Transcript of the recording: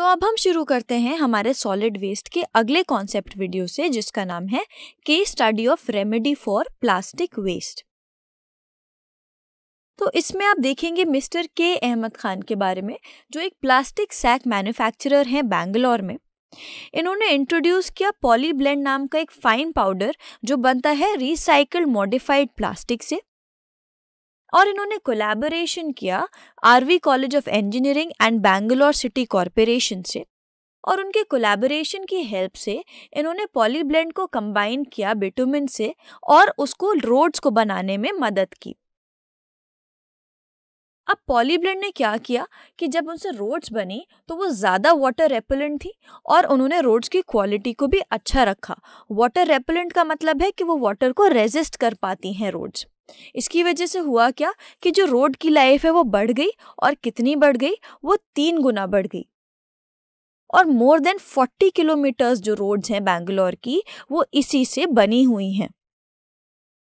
तो अब हम शुरू करते हैं हमारे सॉलिड वेस्ट के अगले कॉन्सेप्ट वीडियो से जिसका नाम है के study of remedy for plastic waste तो इसमें आप देखेंगे मिस्टर के अहमद खान के बारे में जो एक प्लास्टिक सैक मैन्युफैक्चरर हैं बैंगलोर में इन्होंने इंट्रोड्यूस किया पॉली ब्लेंड नाम का एक फाइन पाउडर जो बनता है रिसाइकल्ड मॉडिफाइड प्लास्टिक से और इन्होंने कोलैबोरेशन किया RV college of engineering and Bangalore city corporation से और उनके कोलैबोरेशन की हेल्प से इन्होंने पॉलीब्लेंड को कंबाइन किया बिटुमिन से और उसको रोड्स को बनाने में मदद की अब पॉलीब्लेंड ने क्या किया कि जब उनसे रोड्स बनी तो वो ज़्यादा वाटर रेपेलेंट थी और उन्होंने रोड्स की क्वालिटी को भी अच्छा रखा वाटर रेपेलेंट का मतलब है कि वो वाटर को रेजिस्ट कर पाती हैं रोड्स इसकी वजह से हुआ क्या कि जो रोड की लाइफ है वो बढ़ गई और कितनी बढ़ गई वो तीन गुना बढ़ गई और मोर देन फोर्टी किलोमीटर्स जो रोड्स हैं बैंगलोर की वो इसी से बनी हुई हैं